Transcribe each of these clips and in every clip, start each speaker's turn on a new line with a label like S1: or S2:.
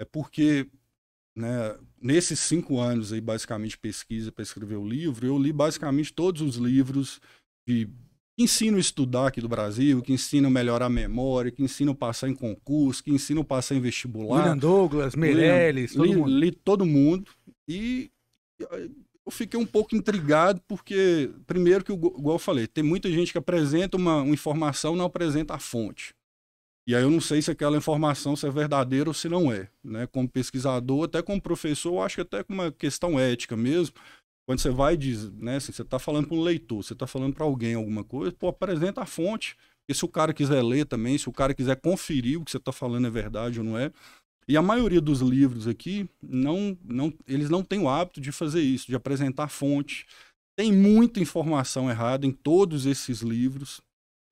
S1: é porque né, nesses cinco anos aí basicamente pesquisa para escrever o livro, eu li basicamente todos os livros que ensinam a estudar aqui do Brasil, que ensinam a melhorar a memória, que ensinam a passar em concurso, que ensinam a passar em vestibular. William Douglas, Meirelles, todo li, mundo. Li todo mundo e eu fiquei um pouco intrigado porque, primeiro que, igual eu falei, tem muita gente que apresenta uma, uma informação não apresenta a fonte. E aí eu não sei se aquela informação se é verdadeira ou se não é. Né? Como pesquisador, até como professor, eu acho que até com uma questão ética mesmo, quando você vai e diz, né, assim, você está falando para um leitor, você está falando para alguém alguma coisa, pô, apresenta a fonte. E se o cara quiser ler também, se o cara quiser conferir o que você está falando é verdade ou não é. E a maioria dos livros aqui, não, não, eles não têm o hábito de fazer isso, de apresentar fonte. Tem muita informação errada em todos esses livros,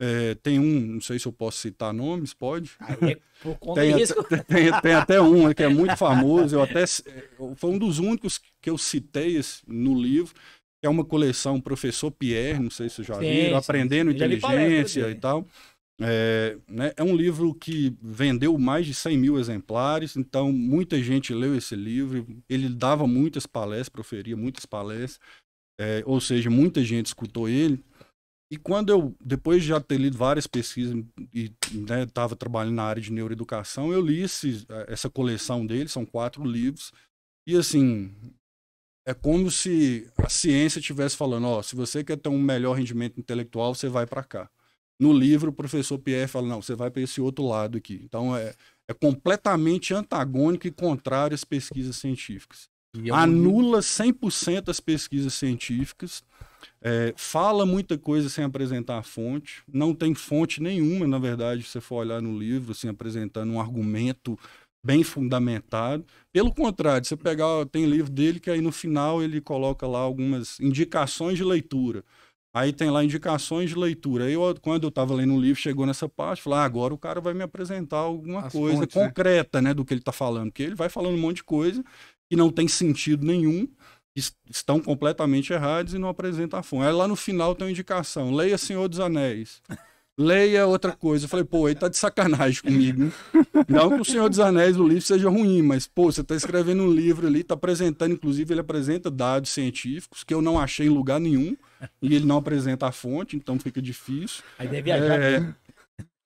S1: é, tem um, não sei se eu posso citar nomes, pode? Aí, ah, tem, até, tem, tem, até um né, que é muito famoso, eu até foi um dos únicos que eu citei no livro, que é uma coleção Professor Pierre, não sei se já sim, sim, Aprendendo sim. Inteligência e tal. É, né, é um livro que vendeu mais de 100 mil exemplares, então muita gente leu esse livro, ele dava muitas palestras, proferia muitas palestras, é, ou seja, muita gente escutou ele. E quando eu, depois de já ter lido várias pesquisas e estava né, trabalhando na área de neuroeducação, eu li esse, eh, essa coleção dele, são quatro livros, e assim, é como se a ciência estivesse falando, ó, se você quer ter um melhor rendimento intelectual, você vai para cá. No livro, o professor Pierre fala, não, você vai para esse outro lado aqui. Então, é, é completamente antagônico e contrário às pesquisas científicas. É um... Anula 100% as pesquisas científicas é, fala muita coisa sem apresentar a fonte, não tem fonte nenhuma, na verdade, se você for olhar no livro, assim, apresentando um argumento bem fundamentado. Pelo contrário, você pegar, tem livro dele que aí no final ele coloca lá algumas indicações de leitura. Aí tem lá indicações de leitura. Aí eu, quando eu estava lendo o um livro, chegou nessa parte, falei, ah, agora o cara vai me apresentar alguma As coisa fontes, né? concreta, né? né, do que ele está falando, porque ele vai falando um monte de coisa que não tem sentido nenhum, estão completamente errados e não apresentam a fonte. Aí lá no final tem uma indicação: leia Senhor dos Anéis. Leia outra coisa. Eu falei, pô, ele tá de sacanagem comigo. Não que o Senhor dos Anéis, o livro, seja ruim, mas, pô, você tá escrevendo um livro ali, tá apresentando, inclusive, ele apresenta dados científicos que eu não achei em lugar nenhum, e ele não apresenta a fonte, então fica difícil. Aí deve viajar. É... Né?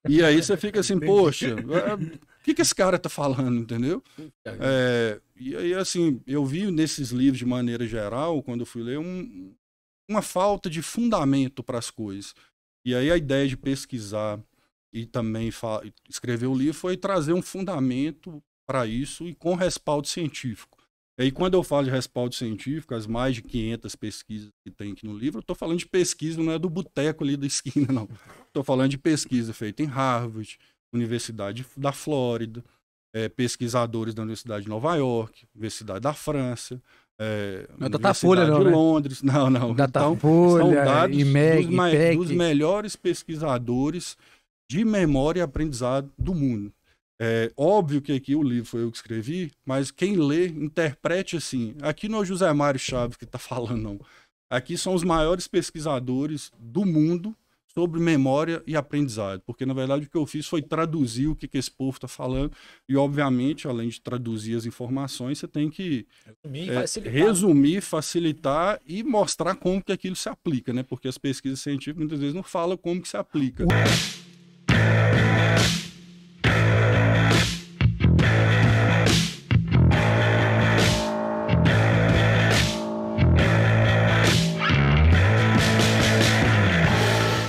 S1: E aí você fica assim, poxa, é, o que, que esse cara tá falando, entendeu? É, e aí, assim, eu vi nesses livros, de maneira geral, quando eu fui ler, um, uma falta de fundamento para as coisas. E aí a ideia de pesquisar e também escrever o livro foi trazer um fundamento para isso e com respaldo científico. E aí, quando eu falo de respaldo científico, as mais de 500 pesquisas que tem aqui no livro, eu estou falando de pesquisa, não é do boteco ali da esquina, não. Estou falando de pesquisa feita em Harvard, Universidade da Flórida, é, pesquisadores da Universidade de Nova York, Universidade da França, é, tá não, de né? Londres, né? não, não. Da tá então, são dados IMEG, dos, dos melhores pesquisadores de memória e aprendizado do mundo. É óbvio que aqui o livro foi eu que escrevi, mas quem lê, interprete assim. Aqui não é o José Mário Chaves que está falando, não. Aqui são os maiores pesquisadores do mundo sobre memória e aprendizado, porque na verdade o que eu fiz foi traduzir o que, que esse povo está falando, e obviamente, além de traduzir as informações, você tem que resumir, é, facilitar. resumir facilitar e mostrar como que aquilo se aplica, né? Porque as pesquisas científicas muitas vezes não falam como que se aplica. Ué.